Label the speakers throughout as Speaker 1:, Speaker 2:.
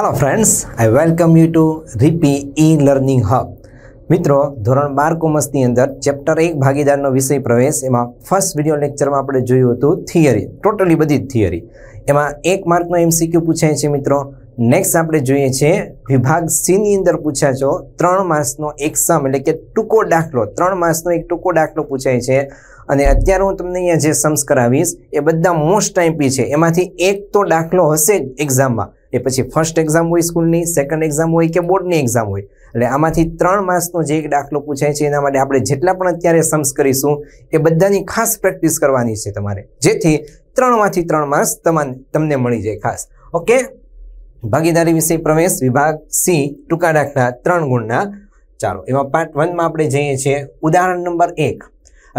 Speaker 1: hello friends I welcome you to રીપી e learning hub મિત્રો ધોરણ બાર કોમર્સની અંદર ચેપ્ટર એક ભાગીદારનો વિષય પ્રવેશ એમાં ફર્સ્ટ વિડિયો લેક્ચરમાં આપણે જોયું હતું થિયરી ટોટલી બધી જ થિયરી એમાં એક માર્કનો એમ એમસીક્યુ પૂછાય છે મિત્રો નેક્સ્ટ આપણે જોઈએ છીએ વિભાગ સીની અંદર પૂછ્યા છો ત્રણ માસનો એક એટલે કે ટૂંકો દાખલો ત્રણ માસનો એક ટૂંકો દાખલો પૂછાય છે અને અત્યારે હું તમને અહીંયા જે સમ્સ કરાવીશ એ બધા મોસ્ટ ટાઈપી છે એમાંથી એક તો દાખલો હશે જ એક્ઝામમાં એ પછી ફર્સ્ટ એક્ઝામ હોય સ્કૂલની સેકન્ડ એક્ઝામ હોય કે બોર્ડની એક્ઝામ હોય એટલે આમાંથી ત્રણ માસનો જે એક દાખલો પૂછાય છે એના માટે આપણે જેટલા પણ અત્યારે સમ્સ કરીશું એ બધાની ખાસ પ્રેક્ટિસ કરવાની છે તમારે જેથી ત્રણમાંથી ત્રણ માસ તમા તમને મળી જાય ખાસ ઓકે ભાગીદારી વિષય પ્રવેશ વિભાગ સી ટૂંકા દાખલા ત્રણ ગુણના ચાલો એમાં પાર્ટ વનમાં આપણે જઈએ છીએ ઉદાહરણ નંબર એક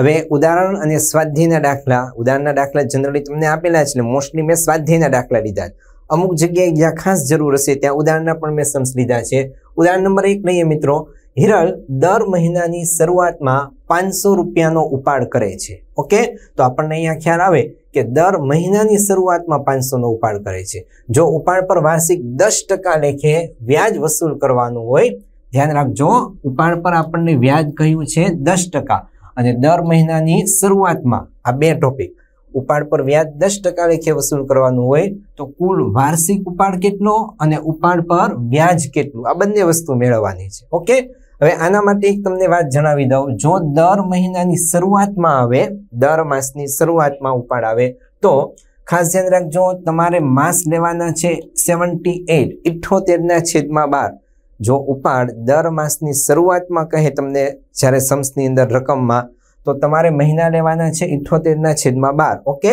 Speaker 1: હવે ઉદાહરણ અને સ્વાધ્યાયના દાખલા ઉદાહરણના દાખલા જનરલી તમને આપેલા છે એટલે મોસ્ટલી મેં સ્વાધ્યાયના દાખલા લીધા અમુક જગ્યાએ જ્યાં ખાસ જરૂર હશે ત્યાં ઉદાહરણના પણ મેં સમ્સ લીધા છે ઉદાહરણ નંબર એક લઈએ મિત્રો હિરલ દર મહિનાની શરૂઆતમાં પાંચસો રૂપિયાનો ઉપાડ કરે છે ઓકે તો આપણને અહીંયા ખ્યાલ આવે કે દર મહિનાની શરૂઆતમાં પાંચસોનો ઉપાડ કરે છે જો ઉપાડ પર વાર્ષિક દસ ટકા લેખે વ્યાજ વસૂલ કરવાનું હોય ધ્યાન રાખજો ઉપાડ પર આપણને વ્યાજ કહ્યું છે દસ ટકા અને દર મહિનાની શરૂઆતમાં આ બે ટોપિક ઉપાડ પર વ્યાજ દસ ટકા લેખે વસૂલ કરવાનું હોય તો કુલ વાર્ષિક ઉપાડ કેટલો અને ઉપાડ પર વ્યાજ કેટલું આ બંને વસ્તુ મેળવવાની છે ઓકે હવે આના માટે એક તમને વાત જણાવી દઉં જો દર મહિનાની શરૂઆતમાં આવે દર માસની શરૂઆતમાં ઉપાડ આવે તો ખાસ ધ્યાન રાખજો તમારે માસ લેવાના છે સેવન્ટી એટ ઇઠ્ઠોતેરના છેદમાં બાર જો ઉપાડ દર માસની શરૂઆતમાં કહે તમને જ્યારે સમ્સની અંદર રકમમાં તો તમારે મહિના લેવાના છે ઇઠ્ઠોતેરના છેદમાં બાર ઓકે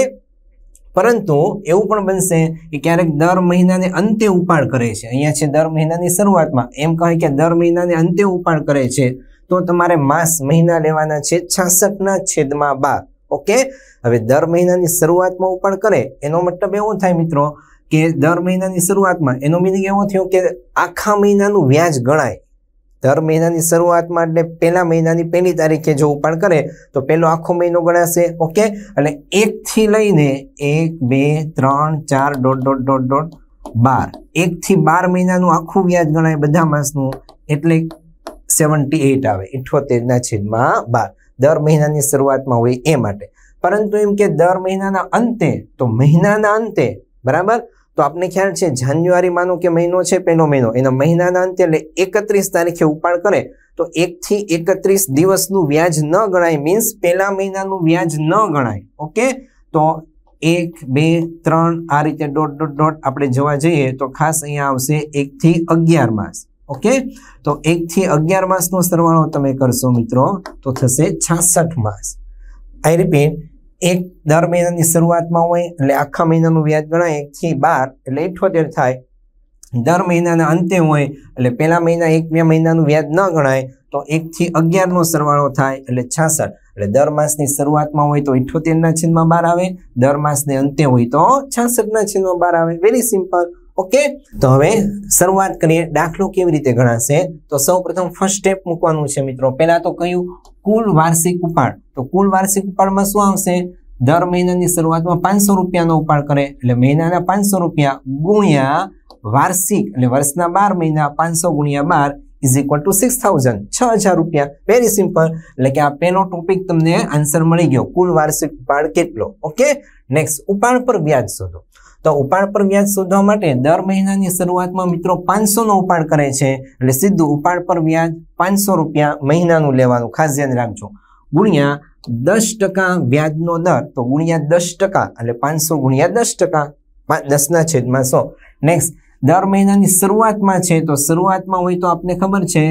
Speaker 1: પરંતુ એવું પણ બનશે કે ક્યારેક દર મહિનાને અંતે ઉપાડ કરે છે અહીંયા છે દર મહિનાની શરૂઆતમાં એમ કહે કે દર મહિનાને અંતે ઉપાડ કરે છે તો તમારે માસ મહિના લેવાના છે છાસઠના છેદમાં બાર ઓકે હવે દર મહિનાની શરૂઆતમાં ઉપાડ કરે એનો મતલબ એવો થાય મિત્રો કે દર મહિનાની શરૂઆતમાં એનો મિનિંગ એવો થયો કે આખા મહિનાનું વ્યાજ ગણાય દર મહિનાની શરૂઆતમાં એટલે પહેલા મહિનાની પહેલી તારીખે જો ઉપાડ કરે તો પહેલો આખો મહિનો ગણાશે ઓકે અને એકથી લઈને એક બે ત્રણ ચાર ડોટ ડોટ ડોટ ડોટ બાર એકથી બાર મહિનાનું આખું વ્યાજ ગણાય બધા માસનું એટલે સેવન્ટી એઇટ આવે ઇઠ્ઠોતેરના છેદમાં બાર દર મહિનાની શરૂઆતમાં હોય એ માટે પરંતુ એમ કે દર મહિનાના અંતે તો મહિનાના અંતે બરાબર તો આપને ખ્યાલ છે જાન્યુઆરી માનો કે મહિનો છે પહેલો મહિનો એના મહિનાના અંતે એટલે એકત્રીસ તારીખે ઉપાડ કરે તો એકથી એકત્રીસ દિવસનું વ્યાજ ન ગણાય મીન્સ પહેલા મહિનાનું વ્યાજ ન ગણાય ઓકે તો એક બે ત્રણ આ રીતે ડોટ ડોટ ડોટ આપણે જોવા જઈએ તો ખાસ અહીંયા આવશે એકથી અગિયાર માસ ઓકે તો એકથી અગિયાર માસનો સરવાળો તમે કરશો મિત્રો તો થશે છાસઠ માસ આઈ રિપીટ એક દર મહિનાની શરૂઆતમાં હોય એટલે આખા મહિનાનું વ્યાજ ગણાય એકથી બાર એટલે ઇઠોતેર થાય દર મહિનાના અંતે હોય એટલે પહેલા મહિના એક બે મહિનાનું વ્યાજ ન ગણાય તો એકથી અગિયારનો સરવાળો થાય એટલે છાસઠ એટલે દર માસની શરૂઆતમાં હોય તો ઇઠોતેરના છેદમાં બહાર આવે દર માસને અંતે હોય તો છાસઠના છેદમાં બહાર આવે વેરી સિમ્પલ ઓકે તો હવે શરૂઆત કરીએ દાખલો કેવી રીતે ગણાશે તો સૌપ્રથમ ફર્સ્ટ સ્ટેપ મૂકવાનું છે મિત્રો પહેલા તો કહ્યું કુલ વાર્ષિક ઉપાડ તો કુલ વાર્ષિક ઉપાડમાં શું આવશે દર મહિનાની શરૂઆતમાં પાંચસો રૂપિયાનો ઉપાડ કરે એટલે મહિનાના પાંચસો રૂપિયા ગુણ્યા વાર્ષિક એટલે વર્ષના બાર મહિના પાંચસો ગુણ્યા બાર is equal to six thousand છ હજાર રૂપિયા વેરી સિમ્પલ એટલે કે આ પહેલો ટોપિક તમને આન્સર મળી ગયો કુલ વાર્ષિક ઉપાડ કેટલો ઓકે નેક્સ્ટ ઉપાડ પર વ્યાજ શોધો તો ઉપાડ પર વ્યાજ શોધવા માટે દર મહિનાની શરૂઆતમાં મિત્રો પાંચસોનો ઉપાડ કરે છે એટલે સીધું ઉપાડ પર વ્યાજ પાંચસો રૂપિયા મહિનાનું લેવાનું ખાસ ધ્યાન રાખજો ગુણ્યા દસ ટકા વ્યાજનો દર તો ગુણ્યા દસ ટકા એટલે પાંચસો ગુણ્યા દસ ટકા દસના છેદમાં સો નેક્સ્ટ દર મહિનાની શરૂઆતમાં છે તો શરૂઆતમાં હોય તો આપને ખબર છે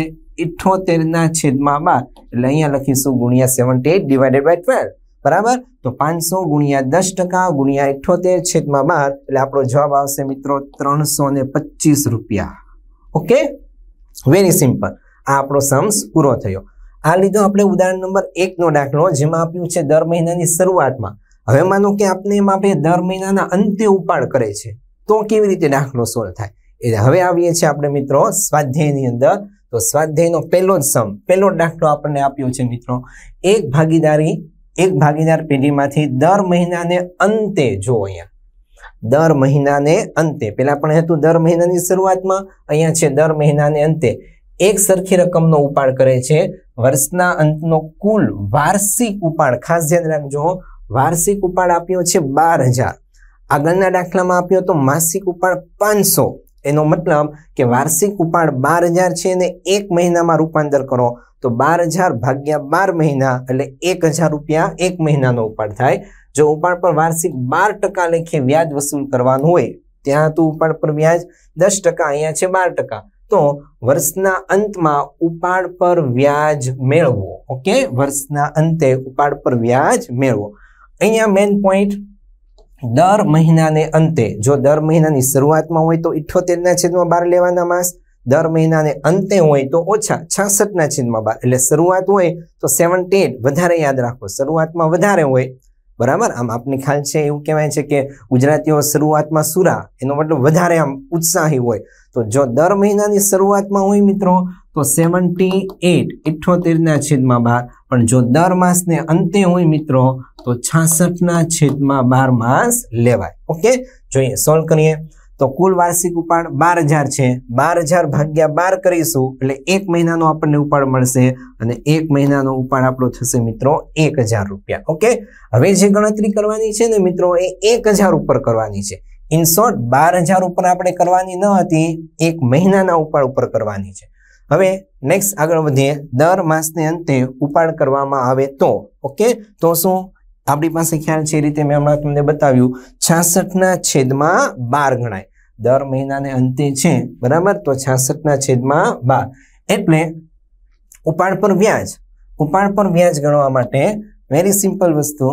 Speaker 1: ઇઠ્ઠોતેરના છેદમાં બાર એટલે અહીંયા લખીશું ગુણ્યા seventy eight divided by twelve બરાબર તો પાંચસો ગુણ્યા દસ ટકા ગુણ્યા ઇઠોતેર છેદમાં બાર એટલે આપણો જવાબ આવશે મિત્રો ત્રણસો ને પચીસ રૂપિયા ઓકે વેરી સિમ્પલ આ આપણો સમ્સ પૂરો થયો આ લીધો આપણે ઉદાહરણ નંબર એકનો દાખલો જેમાં આપ્યું છે દર મહિનાની શરૂઆતમાં હવે માનો કે આપને એમાં આપણે દર મહિનાના અંતે ઉપાડ કરે છે તો કેવી રીતે દાખલો સોલ્વ થાય એટલે હવે આવીએ છીએ આપણે મિત્રો સ્વાધ્યાયની અંદર તો સ્વાધ્યાયનો પહેલો જ સમ પહેલો દાખલો આપણને આપ્યો છે મિત્રો એક ભાગીદારી એક ભાગીદાર પેઢીમાંથી દર મહિનાને અંતે જો અહીંયા દર મહિનાને અંતે પહેલાં પણ હતું દર મહિનાની શરૂઆતમાં અહીંયા છે દર મહિનાને અંતે એક સરખી રકમનો ઉપાડ કરે છે વર્ષના અંતનો કુલ વાર્ષિક ઉપાડ ખાસ ધ્યાન રાખજો વાર્ષિક ઉપાડ આપ્યો છે બાર હજાર આગળના દાખલામાં આપ્યો તો માસિક ઉપાડ પાંચસો એનો મતલબ કે વાર્ષિક ઉપાડ બાર હજાર છે એને એક મહિનામાં રૂપાંતર કરો તો બાર હજાર ભાગ્યા બાર મહિના એટલે એક હજાર રૂપિયા એક મહિનાનો ઉપાડ થાય જો ઉપાડ પર વાર્ષિક બાર ટકા લેખે વ્યાજ વસૂલ કરવાનું હોય ત્યાં તો ઉપાડ પર વ્યાજ દસ ટકા અહીંયા છે બાર ટકા તો વર્ષના અંતમાં ઉપાડ પર વ્યાજ મેળવો ઓકે વર્ષના અંતે ઉપાડ પર વ્યાજ મેળવો અહીંયા મેઇન પોઈન્ટ દર મહિનાને અંતે જો દર મહિનાની શરૂઆતમાં હોય તો ઇઠ્યોતેરના છેદમાં બાર લેવાના માસ દર મહિનાને અંતે હોય તો ઓછા છાસઠના છેદમાં બાર એટલે શરૂઆત હોય તો સેવન્ટી એટ વધારે યાદ રાખો શરૂઆતમાં વધારે હોય બરાબર આમ આપની ખ્યાલ છે એવું કહેવાય છે કે ગુજરાતીઓ શરૂઆતમાં સુરા એનો મતલબ વધારે આમ ઉત્સાહી હોય તો જો દર મહિનાની શરૂઆતમાં હોય મિત્રો તો સેવન્ટી એટ ઇઠ્ઠોતેરના છેદમાં બાર પણ જો દર માસને અંતે હોય મિત્રો તો છાસઠના છેદમાં બાર માસ લેવાય ઓકે જોઈએ સોલ્વ કરીએ તો કુલ વાર્ષિક ઉપાડ બાર હજાર છે બાર હજાર ભાગ્યા બાર કરીશું એટલે એક મહિનાનો આપણને ઉપાડ મળશે અને એક મહિનાનો ઉપાડ આપણો થશે મિત્રો એક હજાર રૂપિયા ઓકે હવે જે ગણતરી કરવાની છે ને મિત્રો એ એક હજાર ઉપર કરવાની છે ઇનસોર્ટ બાર હજાર ઉપર આપણે કરવાની ન હતી એક મહિનાના ઉપાડ ઉપર કરવાની છે હવે નેક્સ્ટ આગળ વધીએ દર માસને અંતે ઉપાડ કરવામાં આવે તો ઓકે તો શું આપણી પાસે ખ્યાલ છે એ રીતે મેં હમણાં તમને બતાવ્યું છાસઠના છેદમાં બાર ગણાય દર મહિનાને અંતે છે બરાબર તો છાસઠના છેદમાં બાર એટલે ઉપાડ પર વ્યાજ ઉપાડ પર વ્યાજ ગણવા માટે વેરી સિમ્પલ વસ્તુ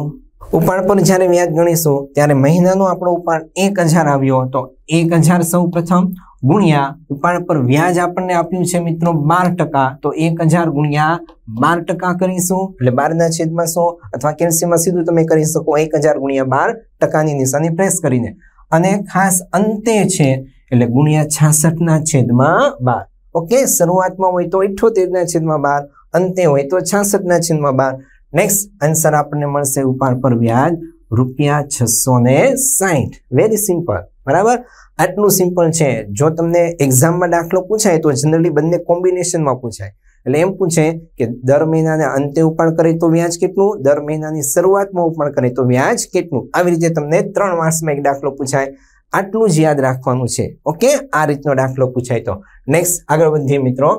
Speaker 1: ઉપાણ પર જ્યારે વ્યાજ ગણીશું ત્યારે મહિનાનો આપણો ઉપાણ એક હજાર આવ્યો હતો એક હજાર સૌ પ્રથમ ગુણ્યા ઉપાણ પર વ્યાજ આપણને આપ્યું છે મિત્રો બાર ટકા તો એક હજાર ગુણ્યા બાર ટકા કરીશું એટલે બારના છેદમાં સો અથવા કેલ્સીમાં સીધું તમે કરી શકો એક હજાર ગુણ્યા બાર ટકાની નિશાની પ્રેસ કરીને અને ખાસ અંતે છે એટલે ગુણ્યા છાસઠના છેદમાં બાર ઓકે શરૂઆતમાં હોય તો ઇઠ્ઠોતેરના છેદમાં બાર અંતે હોય તો છાસઠના છેદમાં બાર નેક્સ્ટ આન્સર આપણને મળશે ઉપાડ પર વ્યાજ રૂપિયા છસો ને સાહીઠ વેરી સિમ્પલ બરાબર આટલું સિમ્પલ છે જો તમને એક્ઝામમાં દાખલો પૂછાય તો જનરલી બંને કોમ્બિનેશનમાં પૂછાય એટલે એમ પૂછે કે દર મહિનાના અંતે ઉપાડ કરે તો વ્યાજ કેટલું દર મહિનાની શરૂઆતમાં ઉપાડ કરે તો વ્યાજ કેટલું આવી રીતે તમને ત્રણ માર્ક્સમાં એક દાખલો પૂછાય આટલું જ યાદ રાખવાનું છે ઓકે આ રીતનો દાખલો પૂછાય તો નેક્સ્ટ આગળ વધીએ મિત્રો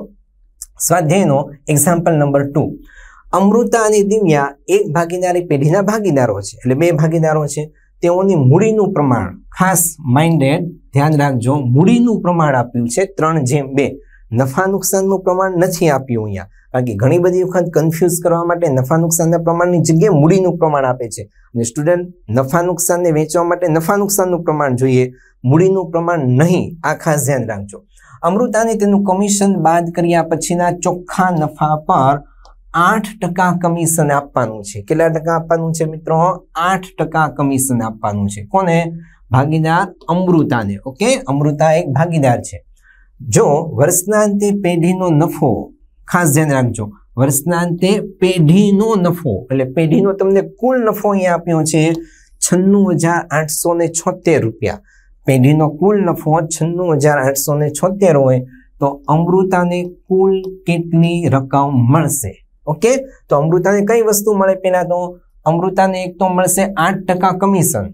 Speaker 1: સ્વાધ્યાયનો એક્ઝામ્પલ નંબર ટુ અમૃતા અને દિવ્યા એક ભાગીદારી પેઢીના ભાગીદારો છે એટલે બે ભાગીદારો છે તેઓની મૂડીનું પ્રમાણ ખાસ માઇન્ડેડ ધ્યાન રાખજો મૂડીનું પ્રમાણ આપ્યું છે ત્રણ જેમ બે નફા નુકસાનનું પ્રમાણ નથી આપ્યું અહીંયા કારણ કે ઘણી બધી વખત કન્ફ્યુઝ કરવા માટે નફા નુકસાનના પ્રમાણની જગ્યાએ મૂડીનું પ્રમાણ આપે છે અને સ્ટુડન્ટ નફા નુકસાનને વેચવા માટે નફા નુકસાનનું પ્રમાણ જોઈએ મૂડીનું પ્રમાણ નહીં આ ખાસ ધ્યાન રાખજો અમૃતાને તેનું કમિશન બાદ કર્યા પછીના ચોખ્ખા નફા પર આઠ ટકા કમિશન આપવાનું છે કેટલા ટકા આપવાનું છે મિત્રો આઠ ટકા કમિશન આપવાનું છે કોને ભાગીદાર અમૃતાને ઓકે અમૃતા એક ભાગીદાર છે જો વર્ષના અંતે પેઢીનો નફો ખાસ ધ્યાન રાખજો વર્ષના અંતે પેઢીનો નફો એટલે પેઢીનો તમને કુલ નફો અહીંયા આપ્યો છે છન્નું હજાર આઠસો ને રૂપિયા પેઢીનો કુલ નફો છન્નું હજાર આઠસો ને હોય તો અમૃતાને કુલ કેટલી રકમ મળશે ઓકે તો અમૃતાને કઈ વસ્તુ મળે પહેલા તો અમૃતાને એક તો મળશે આઠ ટકા કમિશન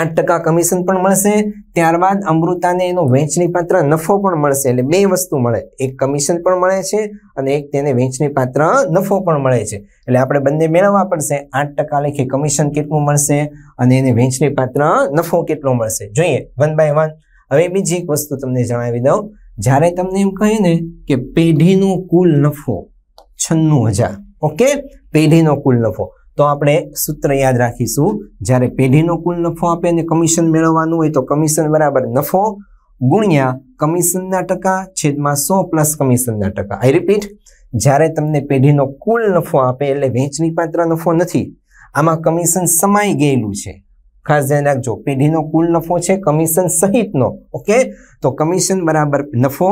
Speaker 1: આઠ ટકા કમિશન પણ મળશે ત્યારબાદ અમૃતાને એનો વેચની પાત્ર નફો પણ મળશે એટલે બે વસ્તુ મળે એક કમિશન પણ મળે છે અને એક તેને વેચની પાત્ર નફો પણ મળે છે એટલે આપણે બંને મેળવવા પડશે આઠ ટકા લેખે કમિશન કેટલું મળશે અને એને વેચની પાત્ર નફો કેટલો મળશે જોઈએ વન બાય વન હવે બીજી એક વસ્તુ તમને જણાવી દઉં જ્યારે તમને એમ કહે ને કે પેઢીનો કુલ નફો છન્નું હજાર ઓકે પેઢીનો કુલ નફો તો આપણે સૂત્ર યાદ રાખીશું જ્યારે પેઢીનો કુલ નફો આપે અને કમિશન મેળવવાનું હોય તો કમિશન બરાબર નફો ગુણ્યા કમિશનના ટકા છેદમાં સો પ્લસ કમિશનના ટકા આઈ રિપીટ જ્યારે તમને પેઢીનો કુલ નફો આપે એટલે વેચની પાત્ર નફો નથી આમાં કમિશન સમાઈ ગયેલું છે ખાસ ધ્યાન રાખજો પેઢીનો કુલ નફો છે કમિશન સહિતનો ઓકે તો કમિશન બરાબર નફો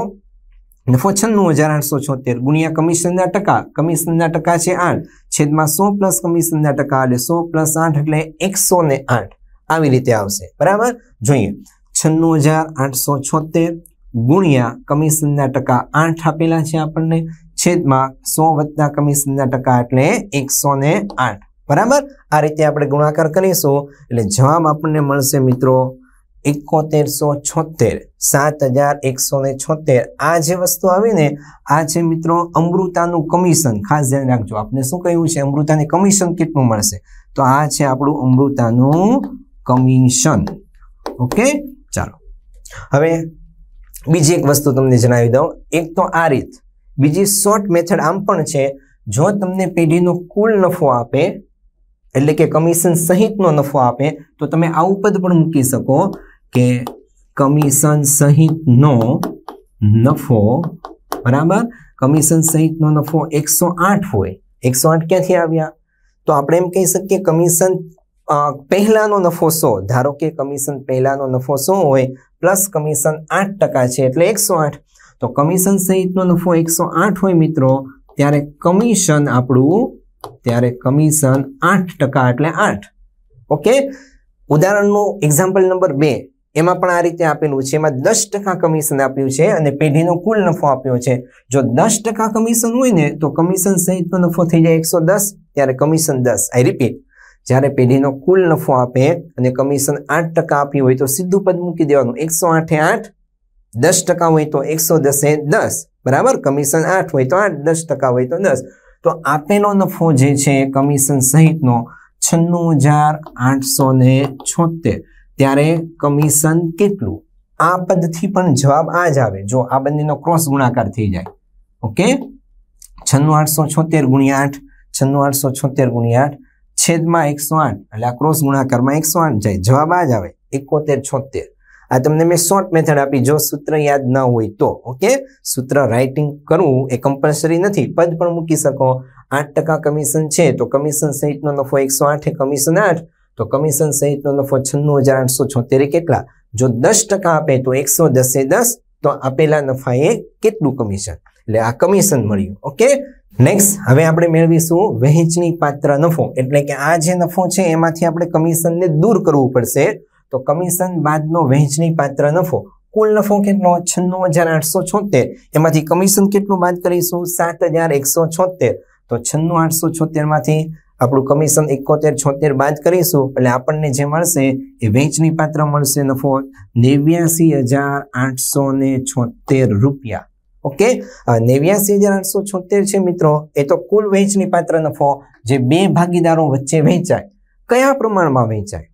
Speaker 1: નફો છન્નું હજાર આઠસો છોતેર ગુણ્યા કમિશનના ટકા કમિશનના ટકા છે આઠ છેદમાં સો પ્લસ કમિશનના ટકા એટલે સો પ્લસ આઠ એટલે એકસો ને આઠ આવી રીતે આવશે બરાબર જોઈએ છન્નું હજાર આઠસો છોતેર ગુણ્યા કમિશનના ટકા આઠ આપેલા છે આપણને છેદમાં સો વત્તા કમિશનના ટકા એટલે એકસો ને આઠ બરાબર આ રીતે આપણે ગુણાકાર કરીશું એટલે જવાબ આપણને મળશે મિત્રો એકોતેરસો છોતેર સાત હજાર એકસો ને છોતેર આ જે વસ્તુ આવી ને આ છે મિત્રો અમૃતાનું કમિશન ખાસ ધ્યાન રાખજો આપણે શું કહ્યું છે અમૃતાને કમિશન કેટલું મળશે તો આ છે આપણું અમૃતાનું કમિશન ઓકે ચાલો હવે બીજી એક વસ્તુ તમને જણાવી દઉં એક તો આ રીત બીજી શોર્ટ મેથડ આમ પણ છે જો તમને પેઢીનો કુલ નફો આપે એટલે કે કમિશન સહિતનો નફો આપે તો તમે આ ઉપદ પણ મૂકી શકો કે કમિશન સહિતનો નફો બરાબર કમિશન સહિતનો નફો એકસો આઠ હોય એકસો આઠ ક્યાંથી આવ્યા તો આપણે એમ કહી શકીએ કમિશન પહેલાનો નફો સો ધારો કે કમિશન પહેલાનો નફો સો હોય પ્લસ કમિશન આઠ ટકા છે એટલે એકસો આઠ તો કમિશન સહિતનો નફો એકસો આઠ હોય મિત્રો ત્યારે કમિશન આપણું ત્યારે કમિશન આઠ ટકા એટલે આઠ ઓકે ઉદાહરણનું એક્ઝામ્પલ નંબર બે એમાં પણ આ રીતે આપેલું છે એમાં દસ ટકા કમિશન આપ્યું છે અને પેઢીનો કુલ નફો આપ્યો છે જો દસ ટકા કમિશન હોય ને તો કમિશન સહિતનો નફો થઈ જાય એકસો દસ ત્યારે કમિશન દસ આઈ રિપીટ જ્યારે પેઢીનો કુલ નફો આપે અને કમિશન આઠ ટકા આપ્યું હોય તો સીધું પદ મૂકી દેવાનું એકસો આઠે આઠ દસ ટકા હોય તો એકસો દસે દસ બરાબર કમિશન આઠ હોય તો આઠ દસ ટકા હોય તો દસ તો આપેલો નફો જે છે કમિશન સહિતનો છન્નું હજાર આઠસો ને ત્યારે કમિશન કેટલું આ પદથી પણ જવાબ આ જ આવે જો આ બંનેનો ક્રોસ ગુણાકાર થઈ જાય ઓકે છન્નું આઠસો છોતેર ગુણ્યા આઠ છન્નું આઠસો છોતેર ગુણ્યા આઠ છેદમાં એકસો આઠ એટલે આ ક્રોસ ગુણાકારમાં એકસો આઠ જાય જવાબ આ જ આવે એકોતેર છોતેર આ તમને મેં શોર્ટ મેથડ આપી જો સૂત્ર યાદ ન હોય તો ઓકે સૂત્ર રાઇટિંગ કરવું એ કમ્પલસરી નથી પદ પણ મૂકી શકો આઠ ટકા કમિશન છે તો કમિશન સહિતનો નફો એકસો આઠે કમિશન આઠ તો કમિશન સહિતનો નફો છન્નું હજાર આઠસો છોતેરે કેટલા જો દસ ટકા આપે તો એકસો દસે દસ તો આપેલા નફાએ કેટલું કમિશન એટલે આ કમિશન મળ્યું ઓકે નેક્સ્ટ હવે આપણે મેળવીશું વહેંચણી પાત્ર નફો એટલે કે આ જે નફો છે એમાંથી આપણે કમિશનને દૂર કરવું પડશે તો કમિશન બાદનો વહેંચણી પાત્ર નફો કુલ નફો કેટલો છન્નું હજાર આઠસો છોતેર એમાંથી કમિશન કેટલું બાદ કરીશું સાત હજાર એકસો છોતેર તો છન્નું આઠસો છોતેરમાંથી આપણું કમિશન એકોતેર છોતેર બાદ કરીશું એટલે આપણને જે મળશે એ વેચની પાત્ર મળશે નફો નેવ્યાસી હજાર આઠસો ને છોતેર રૂપિયા ઓકે નેવ્યાસી હજાર આઠસો છોતેર છે મિત્રો એ તો કુલ વેચની પાત્ર નફો જે બે ભાગીદારો વચ્ચે વેચાય કયા પ્રમાણમાં વેચાય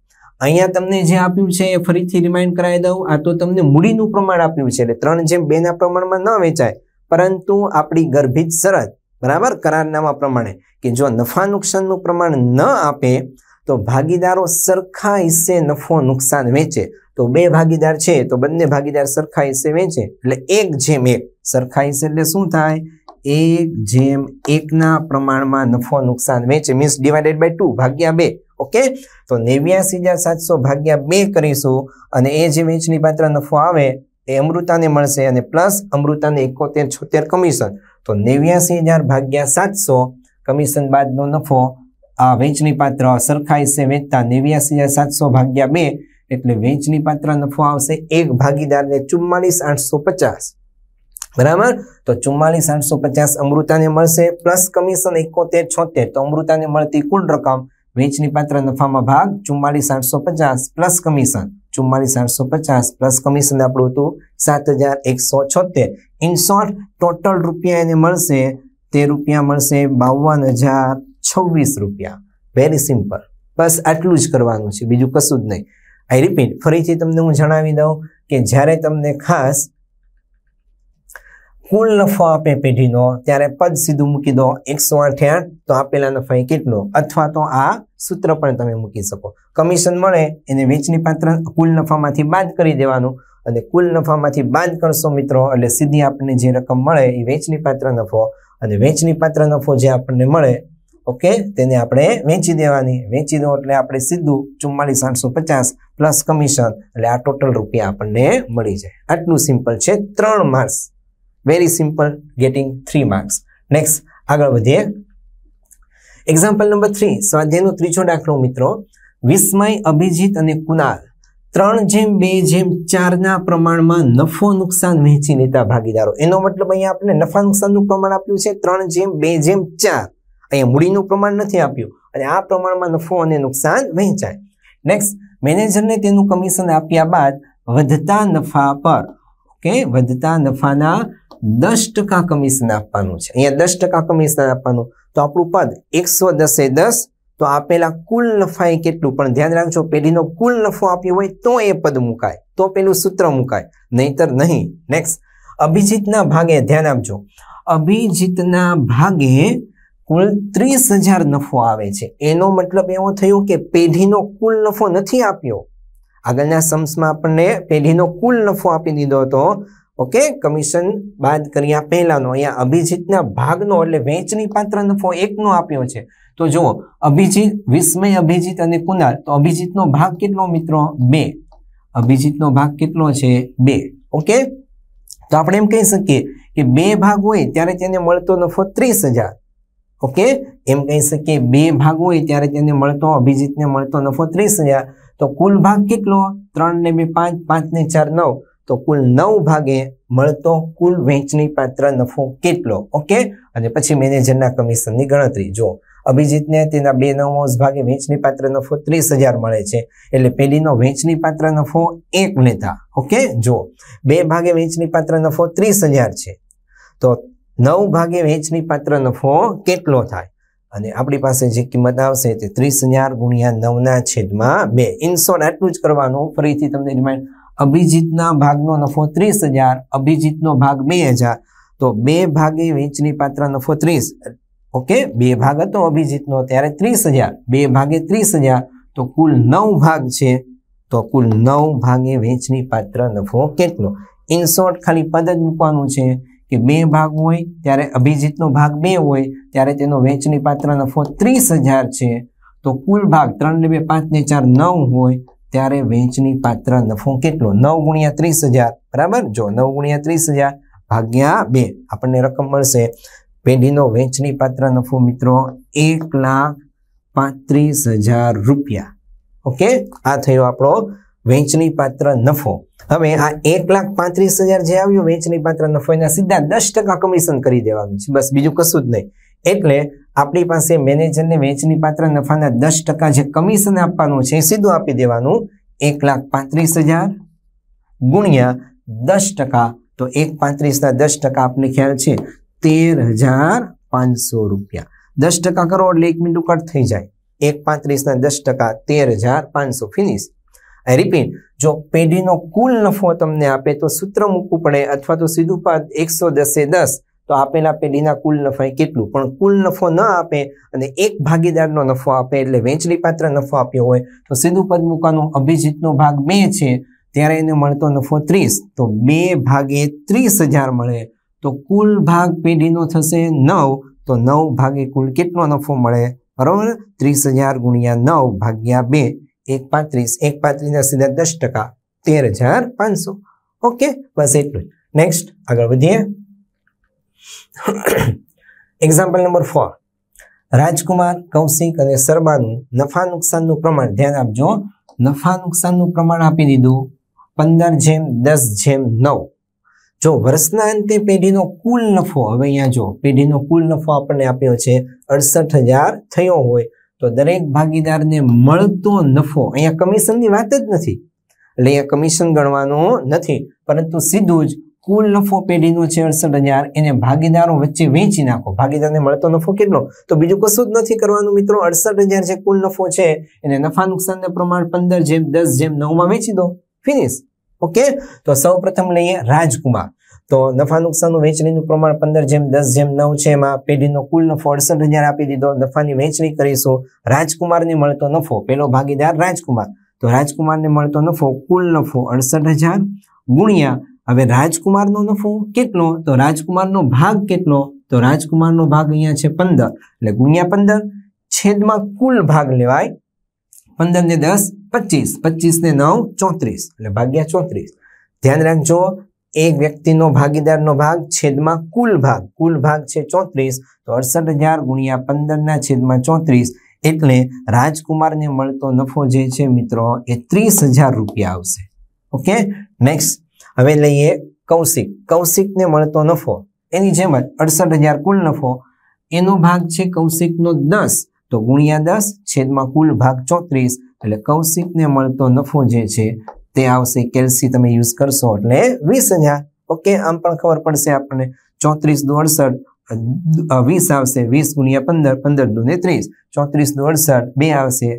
Speaker 1: અહીંયા તમને જે આપ્યું છે એ ફરીથી રિમાઇન્ડ કરાવી દઉં આ તો તમને મૂડીનું પ્રમાણ આપ્યું છે એટલે ત્રણ જેમ બેના પ્રમાણમાં ન વેચાય પરંતુ આપણી ગર્ભિત શરત બરાબર કરારનામા પ્રમાણે કે જો નફા નુકસાનનું પ્રમાણ ન આપે તો ભાગીદારો સરખા હિસ્સે નફો નુકસાન વેચે તો બે ભાગીદાર છે તો બંને ભાગીદાર સરખા હિસ્સે વેચે એટલે એક જેમ એક સરખા હિસ્સે એટલે શું થાય એક જેમ એકના પ્રમાણમાં નફો નુકસાન વેચે મીન્સ ડિવાઇડેડ બાય ટુ ભાગ્યા બે ઓકે તો નેવ્યાસી હજાર સાતસો ભાગ્યા બે કરીશું અને એ જે વેચની પાત્ર નફો આવે એ અમૃતાને મળશે અને પ્લસ અમૃતાને એકોતેર છોતેર કમિશન તો નેવ્યાસી હજાર ભાગ્યા સાતસો કમિશન બાદનો નફો આ વેચની પાત્ર સરખાઈ છે વેચતા નેવ્યાસી હજાર સાતસો ભાગ્યા બે એટલે વેચની પાત્ર નફો આવશે એક ભાગીદારને ચુમ્માલીસ આઠસો પચાસ બરાબર તો ચુમ્માલીસ આઠસો પચાસ અમૃતાને મળશે પ્લસ કમિશન એકોતેર છોતેર તો અમૃતાને મળતી કુલ રકમ વેચની પાત્ર નફામાં ભાગ ચુમ્માલીસ આઠસો પચાસ પ્લસ કમિશન ચુમ્માલીસ આઠસો પચાસ પ્લસ કમિશન આપણું હતું સાત હજાર એકસો છોતેર ઇન શોર્ટ ટોટલ રૂપિયા એને મળશે તે રૂપિયા મળશે બાવન હજાર છવ્વીસ રૂપિયા વેરી સિમ્પલ બસ આટલું જ કરવાનું છે બીજું કશું જ નહીં આઈ રિપીટ ફરીથી તમને હું જણાવી દઉં કે જ્યારે તમને ખાસ કુલ નફો આપે પેઢીનો ત્યારે પદ સીધું મૂકી દો એકસો અઠ્યાઠ તો આપેલા નફા કેટલો અથવા તો આ સૂત્ર પણ તમે મૂકી શકો કમિશન મળે એને વેચની પાત્ર કુલ નફામાંથી બાદ કરી દેવાનું અને કુલ નફામાંથી બાદ કરશો મિત્રો એટલે સીધી આપણને જે રકમ મળે એ વેચની પાત્ર નફો અને વેચની પાત્ર નફો જે આપણને મળે ઓકે તેને આપણે વેચી દેવાની વેચી દો એટલે આપણે સીધું ચુમ્માલીસ આઠસો પચાસ પ્લસ કમિશન એટલે આ ટોટલ રૂપિયા આપણને મળી જાય આટલું સિમ્પલ છે ત્રણ marks very simple getting three marks next આગળ વધીએ એક્ઝામ્પલ નંબર થ્રી સ્વાધ્યાયનો ત્રીજો દાખલો મિત્રો વિસ્મય અભિજીત અને કુનાલ ત્રણ જેમ બે જેમ ચારના પ્રમાણમાં નફો નુકસાન વહેંચી લેતા ભાગીદારો એનો મતલબ અહીંયા આપણે નફા નુકસાનનું પ્રમાણ આપ્યું છે ત્રણ જેમ બે જેમ ચાર અહીંયા મૂડીનું પ્રમાણ નથી આપ્યું અને આ પ્રમાણમાં નફો અને નુકસાન વહેંચાય નેક્સ્ટ મેનેજરને તેનું કમિશન આપ્યા બાદ વધતા નફા પર ઓકે વધતા નફાના દસ ટકા કમિશન આપવાનું છે અહીંયા દસ ટકા કમિશન આપવાનું તો આપણું પદ એકસો દસે દસ તો આપેલા કુલ નફાએ કેટલું પણ ધ્યાન રાખજો પેઢીનો કુલ નફો આપ્યો હોય તો એ પદ મુકાય તો પેલું સૂત્ર મુકાય નહીતર નહીં નેક્સ્ટ અભિજીતના ભાગે ધ્યાન આપજો અભિજીતના ભાગે કુલ ત્રીસ હજાર નફો આવે છે એનો મતલબ એવો થયો કે પેઢીનો કુલ નફો નથી આપ્યો આગળના સમ્સમાં આપણને પેઢીનો કુલ નફો આપી દીધો હતો ઓકે કમિશન બાદ કર્યા પહેલાનો અહીંયા અભિજીતના ભાગનો એટલે વેચની પાત્ર નફો એકનો આપ્યો છે તો જુઓ અભિજીત વિસ્મય અભિજીત અને કુનાલ તો અભિજીતનો ભાગ કેટલો મિત્રો બે અભિજીતનો ભાગ કેટલો છે બે ઓકે તો આપણે એમ કહી શકીએ કે બે ભાગ હોય ત્યારે તેને મળતો નફો ત્રીસ હજાર ઓકે એમ કહી શકીએ બે ભાગ હોય ત્યારે તેને મળતો અભિજીતને મળતો નફો ત્રીસ હજાર તો કુલ ભાગ કેટલો ત્રણ ને બે પાંચ પાંચ ને ચાર નવ તો કુલ નવ ભાગે મળતો કુલ વેચની પાત્ર નફો કેટલો ઓકે અને પછી મેનેજરના કમિશનની ગણતરી જો અભિજીતને તેના બે નવમોસ ભાગે વેચની પાત્ર નફો ત્રીસ હજાર મળે છે એટલે પેલીનો વેચની પાત્ર નફો એક લેતા ઓકે જો બે ભાગે વેચની પાત્ર નફો ત્રીસ હજાર છે તો નવ ભાગે વેચની પાત્ર નફો કેટલો થાય અને આપણી પાસે જે કિંમત આવશે તે ત્રીસ હજાર ગુણ્યા નવના છેદમાં બે ઇન્સોર્ટ આટલું જ કરવાનું ફરીથી તમને રિમાઇન્ડ અભિજીતના ભાગનો નફો ત્રીસ હજાર અભિજીતનો ભાગ બે હજાર તો બે ભાગે વેચની પાત્ર નફો ત્રીસ ઓકે બે ભાગ હતો અભિજીતનો ત્યારે ત્રીસ હજાર બે ભાગે ત્રીસ હજાર તો કુલ નવ ભાગ છે તો કુલ નવ ભાગે વેચની પાત્ર નફો કેટલો ઇન શોર્ટ ખાલી પદ જ મૂકવાનું છે કે બે ભાગ હોય ત્યારે અભિજીતનો ભાગ બે હોય ત્યારે તેનો વેચની પાત્ર નફો ત્રીસ હજાર છે તો કુલ ભાગ ત્રણ ને બે પાંચ ને ચાર નવ હોય ત્યારે વેચની પાત્ર નફો કેટલો નવ ગુણ્યા ત્રીસ હજાર બરાબર જો નવ ગુણ્યા ત્રીસ હજાર ભાગ્યા બે આપણને રકમ મળશે પેઢીનો વેચની પાત્ર નફો મિત્રો એક લાખ પાંત્રીસ હજાર રૂપિયા ઓકે આ થયો આપણો વેચની પાત્ર નફો હવે આ એક લાખ પાંત્રીસ હજાર જે આવ્યો વેચની પાત્ર નફો એના સીધા દસ ટકા કમિશન કરી દેવાનું છે બસ બીજું કશું જ નહીં એટલે આપણી પાસે મેનેજરને વેચની પાત્ર નફાના દસ ટકા જે કમિશન આપવાનું છે સીધું આપી દેવાનું એક લાખ પાંત્રીસ હજાર ગુણ્યા દસ ટકા તો એક પાંત્રીસના દસ ટકા આપને ખ્યાલ છે તેર હજાર પાંચસો રૂપિયા દસ ટકા કરો એટલે એક મિનિટ કટ થઈ જાય એક પાંત્રીસના દસ ટકા તેર હજાર પાંચસો ફિનિશ આઈ રિપીટ જો પેઢીનો કુલ નફો તમને આપે તો સૂત્ર મૂકવું પડે અથવા તો સીધું પાદ એકસો દસે દસ તો આપેલા પેઢીના કુલ નફાએ કેટલું પણ કુલ નફો ન આપે અને એક ભાગીદારનો નફો આપે એટલે વેચણી પાત્ર નફો આપ્યો હોય તો સીધું પદમુકાનો અભિજીતનો ભાગ બે છે ત્યારે એને મળતો નફો ત્રીસ તો બે ભાગે ત્રીસ હજાર મળે તો કુલ ભાગ પેઢીનો થશે નવ તો નવ ભાગે કુલ કેટલો નફો મળે બરાબર ત્રીસ હજાર ગુણ્યા નવ ભાગ્યા બે એક પાંત્રીસ એક પાંત્રીસના સીધા દસ ટકા તેર હજાર પાંચસો ઓકે બસ એટલું નેક્સ્ટ આગળ વધીએ example number four Rajkumar Kaushik અને સરબાનું નફા નુકસાનનું પ્રમાણ ધ્યાન આપજો નફા નુકસાનનું પ્રમાણ આપી દીધું પંદર જેમ દસ જેમ નવ જો વર્ષના અંતે પેઢીનો કુલ નફો હવે અહીંયા જો પેઢીનો કુલ નફો આપણને આપ્યો છે અડસઠ હજાર થયો હોય તો દરેક ભાગીદારને મળતો નફો અહીંયા કમિશનની વાત જ નથી એટલે અહીંયા કમિશન ગણવાનું નથી પરંતુ સીધું જ કુલ નફો પેઢીનો છે અડસઠ હજાર એને ભાગીદારો વચ્ચે વેચી નાખો ભાગીદારને મળતો નફો કેટલો તો બીજું કશું જ નથી કરવાનું મિત્રો અડસઠ હજાર જે કુલ નફો છે એને નફા નુકસાનના પ્રમાણ પંદર જેમ દસ જેમ નવમાં વેચી દો ફિનિશ ઓકે તો સૌ લઈએ રાજકુમાર તો નફા નુકસાનનું વેચણીનું પ્રમાણ પંદર જેમ દસ જેમ નવ છે એમાં પેઢીનો કુલ નફો અડસઠ હજાર આપી દીધો નફાની વેચણી કરીશું રાજકુમારને મળતો નફો પેલો ભાગીદાર રાજકુમાર તો રાજકુમારને મળતો નફો કુલ નફો અડસઠ હજાર ગુણ્યા હવે રાજકુમારનો નફો કેટલો તો રાજકુમારનો ભાગ કેટલો તો રાજકુમારનો ભાગ અહીંયા છે પંદર એટલે ગુણ્યા પંદર છેદમાં કુલ ભાગ લેવાય પંદર ને દસ પચીસ પચીસ ને નવ ચોત્રીસ એટલે ભાગ્યા ચોત્રીસ ધ્યાન રાખજો એક વ્યક્તિનો ભાગીદારનો ભાગ છેદમાં કુલ ભાગ કુલ ભાગ છે ચોત્રીસ તો અડસઠ હજાર ગુણ્યા પંદરના છેદમાં ચોત્રીસ એટલે રાજકુમારને મળતો નફો જે છે મિત્રો એ ત્રીસ હજાર રૂપિયા આવશે ઓકે નેક્સ્ટ હવે લઈએ કૌશિક કૌશિકને મળતો નફો એની જેમ જ અડસઠ હજાર કુલ નફો એનો ભાગ છે કૌશિકનો દસ તો ગુણ્યા દસ છેદમાં કુલ ભાગ ચોત્રીસ એટલે કૌશિકને મળતો નફો જે છે તે આવશે કેલ્સી તમે યુઝ કરશો એટલે વીસ હજાર ઓકે આમ પણ ખબર પડશે આપણને ચોત્રીસ દો અડસઠ વીસ આવશે વીસ ગુણ્યા પંદર પંદર દુ ને ત્રીસ ચોત્રીસ દો અડસઠ બે આવશે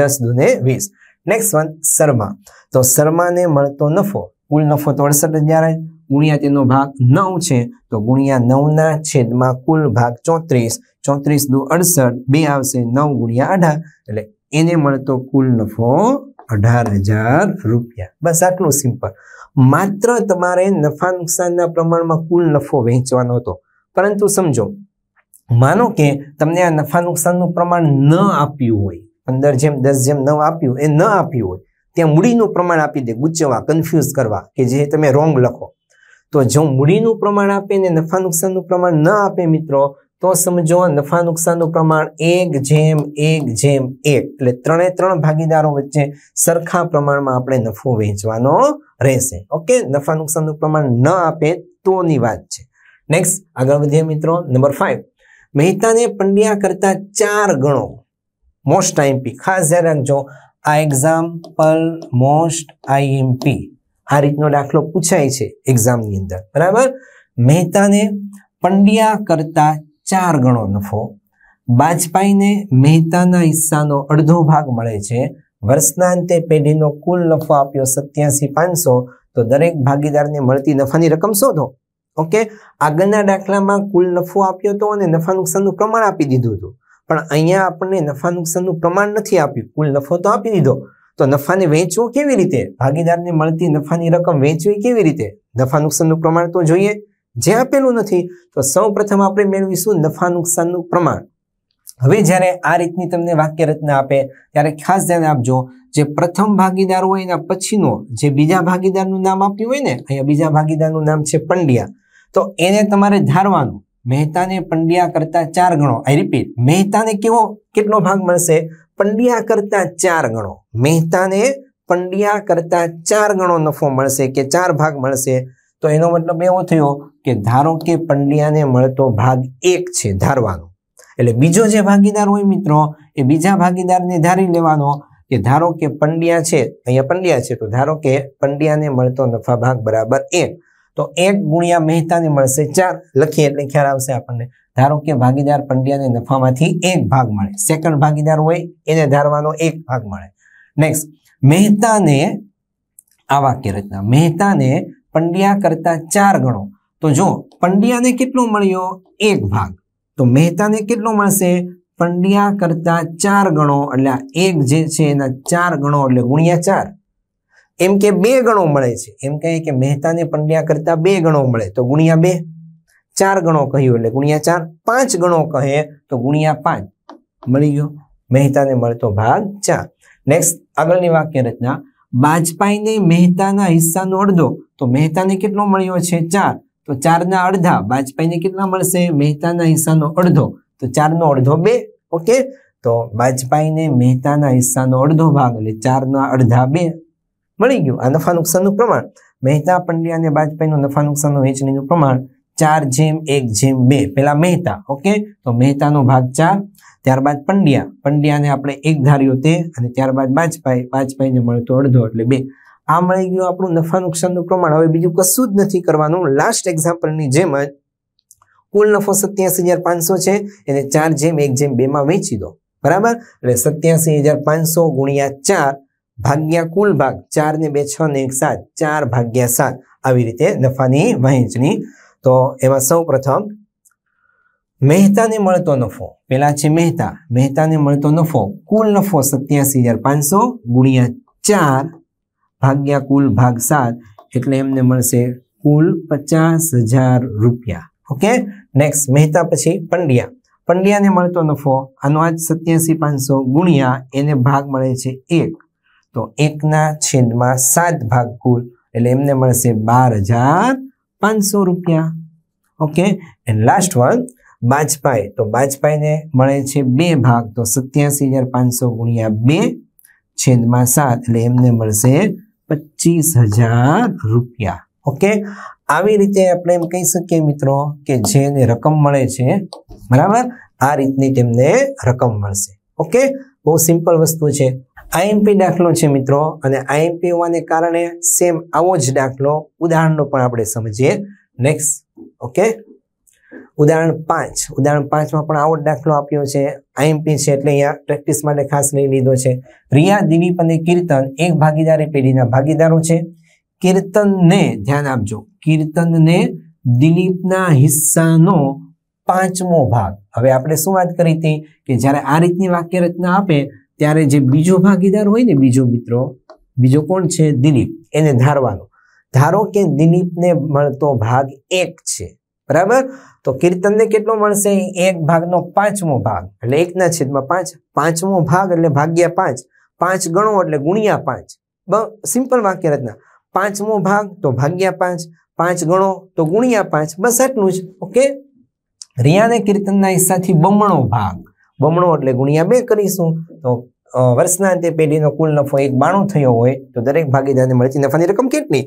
Speaker 1: દસ દુને વીસ નેક્સ્ટ વન શર્મા તો શર્માને મળતો નફો કુલ નફો તો અડસઠ હજાર ગુણ્યા તેનો ભાગ નવ છે તો ગુણ્યા નવના છેદમાં કુલ ભાગ ચોત્રીસ ચોત્રીસ દુ અડસઠ બે આવશે નવ ગુણ્યા અઢાર એટલે એને મળતો કુલ નફો અઢાર હજાર રૂપિયા બસ આટલું સિમ્પલ માત્ર તમારે નફા નુકસાનના પ્રમાણમાં કુલ નફો વહેંચવાનો હતો પરંતુ સમજો માનો કે તમને આ નફા નુકસાનનું પ્રમાણ ન આપ્યું હોય પંદર જેમ દસ જેમ નવ આપ્યું એ ન આપ્યું હોય ત્યાં મૂડીનું પ્રમાણ આપી દે ગુચવા કન્ફ્યુઝ કરવા કે જે તમે રોંગ લખો તો જો મૂડીનું પ્રમાણ આપે ને નફા નુકસાનનું પ્રમાણ ન આપે મિત્રો તો સમજો નફા નુકસાનનું પ્રમાણ એક જેમ એક જેમ એક એટલે ત્રણે ત્રણ ભાગીદારો વચ્ચે સરખા પ્રમાણમાં આપણે નફો વહેંચવાનો રહેશે ઓકે નફા નુકસાનનું પ્રમાણ ન આપે તોની વાત છે નેક્સ્ટ આગળ વધીએ મિત્રો નંબર ફાઈવ મહેતાને પંડ્યા કરતા ચાર ગણો મોસ્ટ ટાઈમ પી ખાસ ધ્યાન રાખજો આ એક્ઝામ્પલ મોસ્ટ આઈએમપી આ રીતનો દાખલો પૂછાય છે એક્ઝામની અંદર બરાબર મહેતાને પંડ્યા કરતા ચાર ગણો નફો બાજપાઈને મહેતાના હિસ્સાનો અડધો ભાગ મળે છે વર્ષના અંતે પેઢીનો કુલ નફો આપ્યો સત્યાસી પાંચસો તો દરેક ભાગીદારને મળતી નફાની રકમ શોધો ઓકે આગળના દાખલામાં કુલ નફો આપ્યો હતો અને નફા નુકસાનનું પ્રમાણ આપી દીધું હતું પણ અહીંયા આપણને નફા નુકસાનનું પ્રમાણ નથી આપ્યું કુલ નફો તો આપી દીધો તો નફાને વેચવો કેવી રીતે ભાગીદારને મળતી નફાની રકમ વેચવી કેવી રીતે નફા નુકસાનનું પ્રમાણ તો જોઈએ જે આપેલું નથી તો સૌ આપણે મેળવીશું નફા નુકસાનનું પ્રમાણ હવે જ્યારે આ રીતની તમને વાક્ય રચના આપે ત્યારે ખાસ ધ્યાન આપજો જે પ્રથમ ભાગીદાર હોય એના પછીનો જે બીજા ભાગીદારનું નામ આપ્યું હોય ને અહીંયા બીજા ભાગીદારનું નામ છે પંડ્યા તો એને તમારે ધારવાનું મહેતાને પંડ્યા કરતા ચાર ગણો આઈ રિપીટ મહેતાને કેવો કેટલો ભાગ મળશે પંડ્યા કરતા ચાર ગણો મહેતાને પંડ્યા કરતા ચાર ગણો નફો મળશે કે ચાર ભાગ મળશે તો એનો મતલબ એવો થયો કે ધારો કે પંડ્યાને મળતો ભાગ એક છે ધારવાનો એટલે બીજો જે ભાગીદાર હોય મિત્રો એ બીજા ભાગીદારને ધારી લેવાનો કે ધારો કે પંડ્યા છે અહીંયા પંડ્યા છે તો ધારો કે પંડ્યાને મળતો નફા ભાગ બરાબર એક તો એક ગુણ્યા મહેતાને મળશે ચાર લખીએ એટલે ખ્યાલ આવશે આપણને ધારો કે ભાગીદાર પંડ્યાને નફામાંથી એક ભાગ મળે સેકન્ડ ભાગીદાર હોય એને ધારવાનો એક ભાગ મળે નેક્સ્ટ મહેતાને આ વાક્ય રચના મહેતાને પંડ્યા કરતા ચાર ગણો તો જો પંડ્યાને કેટલો મળ્યો એક ભાગ તો મહેતાને કેટલો મળશે પંડ્યા કરતા ચાર ગણો એટલે એક જે છે એના ચાર ગણો એટલે ગુણ્યા ચાર એમ કે બે ગણો મળે છે એમ કહે કે મહેતાને પંડ્યા કરતા બે ગણો મળે તો ગુણ્યા બે ચાર ગણો કહ્યું એટલે ગુણ્યા ચાર પાંચ ગણો કહે તો ગુણ્યા પાંચ મળી ગયો મહેતાને મળતો ભાગ ચાર નેક્સ્ટ આગળની વાક્ય રચના બાજપાઈને મહેતાના હિસ્સાનો અડધો તો મહેતાને કેટલો મળ્યો છે ચાર તો ચારના અડધા બાજપાઈને કેટલા મળશે મહેતાના હિસ્સાનો અડધો તો ચારનો અડધો બે ઓકે તો બાજપાઈને મહેતાના હિસ્સાનો અડધો ભાગ એટલે ચારના અડધા બે મળી ગયું આ નફા નુકસાનનું પ્રમાણ મહેતા પંડ્યા અને બાજપાઈનું નફા નુકસાનનું વહેંચણીનું પ્રમાણ ચાર જેમ એક જેમ બે પેલા મહેતા ઓકે તો મહેતાનો ભાગ ચાર ત્યારબાદ પંડ્યા પંડ્યાને આપણે એક ધાર્યો તે અને ત્યારબાદ બાજપાઈ બાજપાઈને મળતો અડધો એટલે બે આ મળી ગયું આપણું નફા નુકસાનનું પ્રમાણ હવે બીજું કશું જ નથી કરવાનું લાસ્ટ એક્ઝામ્પલની જેમ જ કુલ નફો સત્યાસી હજાર પાંચસો છે એને ચાર જેમ એક જેમ બેમાં વેચી દો બરાબર એટલે સત્યાસી હજાર પાંચસો ગુણ્યા ચાર ભાગ્યા કુલ ભાગ ચાર ને બે છ ને એક સાત ચાર ભાગ્યા સાત આવી રીતે નફાની વહેંચણી તો એમાં સૌ પ્રથમ મહેતાને મળતો નફો પેલા છે મહેતા મહેતાને મળતો નફો કુલ નફો સત્યાસી હજાર પાંચસો ગુણ્યા ચાર ભાગ્યા કુલ ભાગ સાત એટલે એમને મળશે કુલ પચાસ હજાર રૂપિયા ઓકે નેક્સ્ટ મહેતા પછી પંડ્યા પંડ્યાને મળતો નફો આનો આજ સત્યાસી પાંચસો ગુણ્યા એને ભાગ મળે છે એક તો એકના છેદમાં સાત ભાગ કુલ એટલે એમને મળશે બાર હજાર પાંચસો રૂપિયા okay and last one Bajpai તો બાજપાઈને મળે છે બે ભાગ તો સત્યાસી હજાર પાંચસો ગુણ્યા બે છેદમાં સાત એટલે એમને મળશે પચીસ હજાર રૂપિયા ઓકે આવી રીતે આપણે એમ કહી શકીએ મિત્રો કે જેને રકમ મળે છે બરાબર આ રીતની તેમને રકમ મળશે ઓકે બહુ સિમ્પલ વસ્તુ છે આઈએમપી દાખલો છે મિત્રો અને આઈએમપી હોવાને કારણે સેમ આવો જ દાખલો ઉદાહરણનો પણ આપણે સમજીએ નેક્સ્ટ ઓકે ઉદાહરણ પાંચ ઉદાહરણ પાંચમાં પણ આવો જ દાખલો આપ્યો છે આઈએમપી છે એટલે અહીંયા પ્રેક્ટિસ માટે ખાસ લઈ લીધો છે રિયા દિલીપ અને કીર્તન એક ભાગીદારી પેઢીના ભાગીદારો છે કીર્તનને ધ્યાન આપજો કીર્તનને દિલીપના હિસ્સાનો પાંચમો ભાગ હવે આપણે શું વાત કરી હતી કે જ્યારે આ રીતની વાક્ય રચના આપે ત્યારે જે બીજો ભાગીદાર હોય ને બીજો મિત્રો બીજો કોણ છે દિલીપ એને ધારવાનો ધારો કે દિલીપને મળતો ભાગ એક છે બરાબર તો કીર્તનને કેટલો મળશે એક ભાગનો પાંચમો ભાગ એટલે એકના છેદમાં પાંચ પાંચમો ભાગ એટલે ભાગ્યા પાંચ પાંચ ગણો એટલે ગુણ્યા પાંચ સિમ્પલ વાક્ય રચના પાંચમો ભાગ તો ભાગ્યા પાંચ પાંચ ગણો તો ગુણ્યા પાંચ બસ આટલું જ ઓકે રિયાને કીર્તનના હિસ્સાથી બમણો ભાગ બમણો એટલે ગુણ્યા બે કરીશું તો વર્ષના અંતે પેઢીનો કુલ નફો એક બાણું થયો હોય તો દરેક ભાગીદારને મળતી નફાની રકમ કેટલી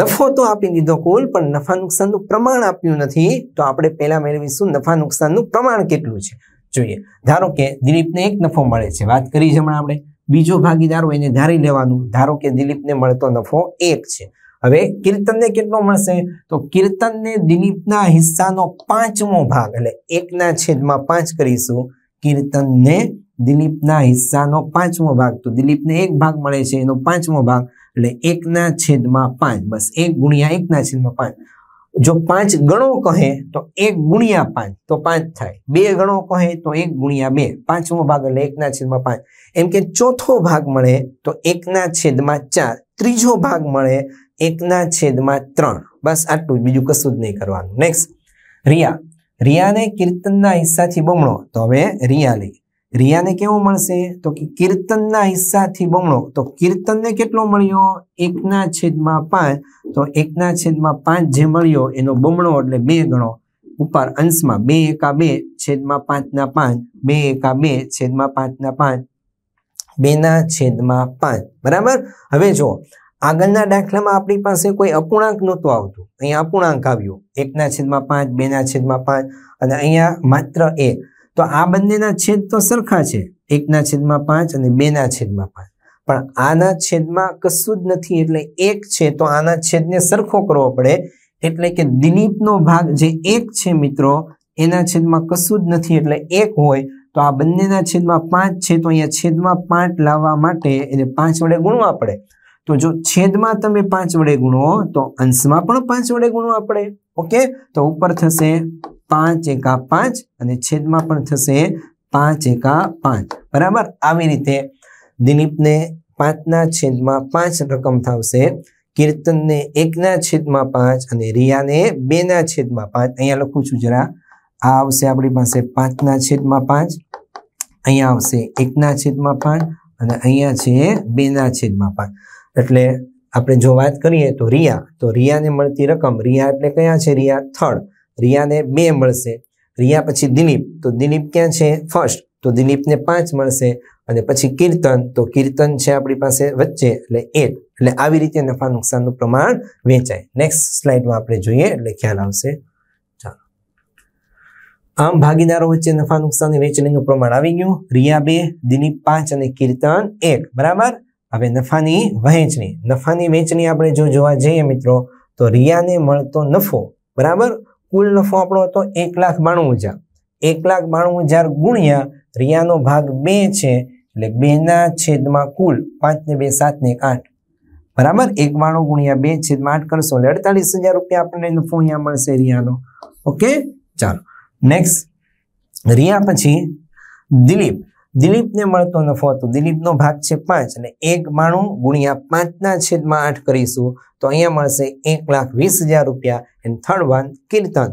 Speaker 1: નફો તો આપી દીધો કુલ પણ નફા નુકસાનનું પ્રમાણ આપ્યું નથી તો આપણે પહેલાં મેળવીશું નફા નુકસાનનું પ્રમાણ કેટલું છે જોઈએ ધારો કે દિલીપને એક નફો મળે છે વાત કરી છે હમણાં આપણે બીજો ભાગીદાર હોય એને ધારી લેવાનું ધારો કે દિલીપને મળતો નફો એક છે હવે કીર્તનને કેટલો મળશે તો કીર્તનને દિલીપના હિસ્સાનો પાંચમો ભાગ એટલે એકના છેદમાં પાંચ કરીશું કીર્તન કીર્તનને દિલીપના હિસ્સાનો પાંચમો ભાગ તો દિલીપને એક ભાગ મળે છે એનો પાંચમો ભાગ એટલે એકના છેદમાં પાંચ બસ એક ગુણ્યા એકના છેદમાં પાંચ જો પાંચ ગણો કહે તો એક ગુણ્યા પાંચ તો પાંચ થાય બે ગણો કહે તો એક ગુણ્યા બે પાંચમો ભાગ એટલે એકના છેદમાં પાંચ એમ કે ચોથો ભાગ મળે તો એકના છેદમાં ચાર ત્રીજો ભાગ મળે એકના છેદમાં ત્રણ બસ આટલું બીજું કશું જ નહીં કરવાનું નેક્સ્ટ રિયા રિયાને કીર્તનના હિસ્સાથી બમણો તો હવે રિયા લઈ રિયાને કેવો મળશે તો કે કીર્તનના હિસ્સાથી બમણો તો કીર્તનને કેટલો મળ્યો એકના છેદમાં પાંચ તો એકના છેદમાં પાંચ જે મળ્યો એનો બમણો એટલે બે ગણો ઉપર અંશમાં બે એકા બે છેદમાં પાંચના પાંચ બે એકા બે છેદમાં પાંચના પાંચ બેના છેદમાં પાંચ બરાબર હવે જો આગળના દાખલામાં આપણી પાસે કોઈ અપૂર્ણાંક નહોતું આવતું અહીંયા અપૂર્ણાંક આવ્યો એકના છેદમાં પાંચ બેના છેદમાં પાંચ અને અહીંયા માત્ર એ તો આ બંનેના છેદ તો સરખા છે એકના છેદમાં પાંચ અને બેના છેદમાં પાંચ પણ આના છેદમાં કશું જ નથી એટલે એક છે તો આના છેદને સરખો કરવો પડે એટલે કે દિલીપનો ભાગ જે એક છે મિત્રો એના છેદમાં કશું જ નથી એટલે એક હોય તો આ બંનેના છેદમાં પાંચ છે તો અહીંયા છેદમાં પાંચ લાવવા માટે એને પાંચ વડે ગુણવા પડે તો જો છેદમાં તમે પાંચ વડે ગુણો તો અંશમાં પણ પાંચ વડે ગુણો આપણે ઓકે તો ઉપર થશે પાંચ એકા પાંચ અને છેદમાં પણ થશે પાંચ એકા પાંચ બરાબર આવી રીતે દિલીપને પાંચના છેદમાં પાંચ રકમ થાવશે કીર્તનને એકના છેદમાં પાંચ અને રિયાને બેના છેદમાં પાંચ અહીંયા લખું છું જરા આ આવશે આપણી પાસે પાંચના છેદમાં પાંચ અહીંયા આવશે એકના છેદમાં પાંચ અને અહીંયા છે બેના છેદમાં પાંચ એટલે આપણે જો વાત કરીએ તો રિયા તો રિયાને મળતી રકમ રિયા એટલે કયા છે રિયા થર્ડ રિયાને બે મળશે રિયા પછી દિલીપ તો દિલીપ ક્યાં છે ફર્સ્ટ તો દિલીપને પાંચ મળશે અને પછી કીર્તન તો કીર્તન છે આપણી પાસે વચ્ચે એટલે એક એટલે આવી રીતે નફા નુકસાનનું પ્રમાણ વેચાય નેક્સ્ટ સ્લાઇડમાં આપણે જોઈએ એટલે ખ્યાલ આવશે ચાલો આમ ભાગીદારો વચ્ચે નફા નુકસાન વેચણીનું પ્રમાણ આવી ગયું રિયા બે દિલીપ પાંચ અને કીર્તન એક બરાબર હવે નફાની વહેંચણી નફાની વહેંચણી આપણે જો જોવા જઈએ મિત્રો તો રિયાને મળતો નફો બરાબર કુલ નફો આપણો હતો એક લાખ બાણું હજાર એક લાખ બાણું હજાર ગુણ્યા રિયાનો ભાગ બે છે એટલે બેના છેદમાં કુલ પાંચ ને બે સાત ને આઠ બરાબર એક બાણું ગુણ્યા બે છેદમાં આઠ કરશો એટલે અડતાલીસ હજાર રૂપિયા આપણને નફો અહીંયા મળશે રિયાનો ઓકે ચાલો નેક્સ્ટ રિયા પછી દિલીપ દિલીપને મળતો નફો હતો દિલીપનો ભાગ છે પાંચ અને એક બાણું ગુણ્યા પાંચના છેદમાં આઠ કરીશું તો અહીંયા મળશે એક લાખ વીસ હજાર રૂપિયા એન્ડ થર્ડ વન કીર્તન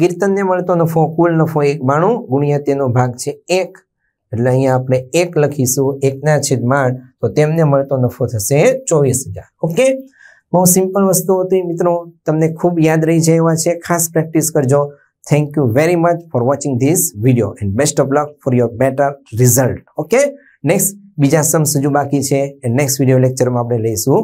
Speaker 1: કીર્તનને મળતો નફો કુલ નફો એક બાણું ગુણ્યા તેનો ભાગ છે એક એટલે અહીંયા આપણે એક લખીશું એકના છેદમાં આઠ તો તેમને મળતો નફો થશે ચોવીસ હજાર ઓકે બહુ સિમ્પલ વસ્તુ હતી મિત્રો તમને ખૂબ યાદ રહી જાય એવા છે ખાસ પ્રેક્ટિસ કરજો thank you very much for watching this video and best of luck for your better result okay next બીજા સમ હજુ બાકી છે નેક્સ્ટ વિડિયો લેક્ચરમાં આપણે લઈશું